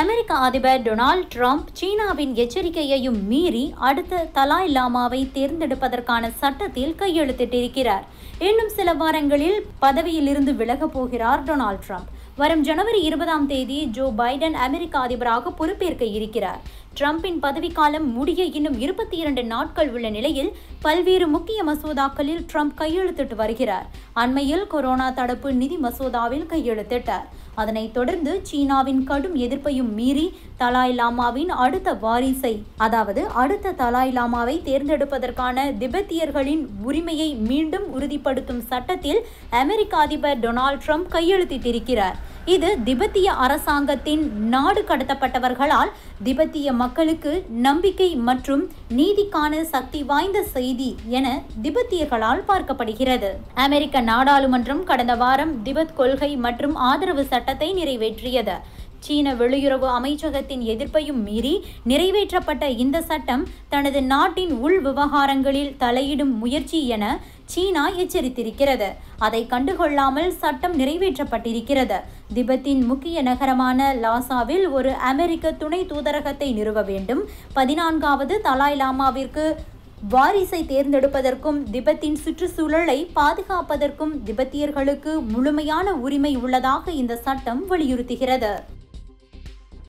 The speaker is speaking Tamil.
அமெரிக்க அதிபர் டொனால்ட் ட்ரம்ப் சீனாவின் எச்சரிக்கையையும் மீறி அடுத்த தலாய் லாமாவை தேர்ந்தெடுப்பதற்கான சட்டத்தில் கையெழுத்திட்டிருக்கிறார் இன்னும் சில வாரங்களில் பதவியிலிருந்து விலகப் போகிறார் டொனால்ட் ட்ரம்ப் வரும் ஜனவரி இருபதாம் தேதி ஜோ பைடன் அமெரிக்க அதிபராக பொறுப்பேற்க இருக்கிறார் ட்ரம்பின் பதவிக்காலம் முடிய இன்னும் இருபத்தி இரண்டு நாட்கள் உள்ள நிலையில் பல்வேறு முக்கிய மசோதாக்களில் ட்ரம்ப் கையெழுத்திட்டு வருகிறார் அண்மையில் கொரோனா தடுப்பு நிதி மசோதாவில் கையெழுத்திட்டார் அதனைத் தொடர்ந்து சீனாவின் கடும் எதிர்ப்பையும் மீறி தலாய் லாமாவின் அடுத்த வாரிசை அதாவது அடுத்த தலாய் லாமாவை தேர்ந்தெடுப்பதற்கான திபெத்தியர்களின் உரிமையை மீண்டும் உறுதிப்படுத்தும் சட்டத்தில் அமெரிக்க அதிபர் டொனால்ட் ட்ரம்ப் கையெழுத்திட்டிருக்கிறார் இது திபெத்திய அரசாங்கத்தின் நாடு கடத்தப்பட்டவர்களால் திபெத்திய மக்களுக்கு நம்பிக்கை மற்றும் நீதிக்கான சக்தி வாய்ந்த செய்தி என திபெத்தியர்களால் பார்க்கப்படுகிறது அமெரிக்க நாடாளுமன்றம் கடந்த வாரம் திபெத் கொள்கை மற்றும் ஆதரவு சட்டத்தை நிறைவேற்றியது சீன வெளியுறவு அமைச்சகத்தின் எதிர்ப்பையும் மீறி நிறைவேற்றப்பட்ட இந்த சட்டம் தனது நாட்டின் உள் விவகாரங்களில் தலையிடும் முயற்சி என சீனா எச்சரித்திருக்கிறது அதை கண்டுகொள்ளாமல் சட்டம் நிறைவேற்றப்பட்டிருக்கிறது திபெத்தின் முக்கிய நகரமான லாசாவில் ஒரு அமெரிக்க துணை தூதரகத்தை நிறுவ வேண்டும் பதினான்காவது தலாய் லாமாவிற்கு வாரிசை தேர்ந்தெடுப்பதற்கும் திபெத்தின் சுற்றுச்சூழலை பாதுகாப்பதற்கும் திபெத்தியர்களுக்கு முழுமையான உரிமை உள்ளதாக இந்த சட்டம் வலியுறுத்துகிறது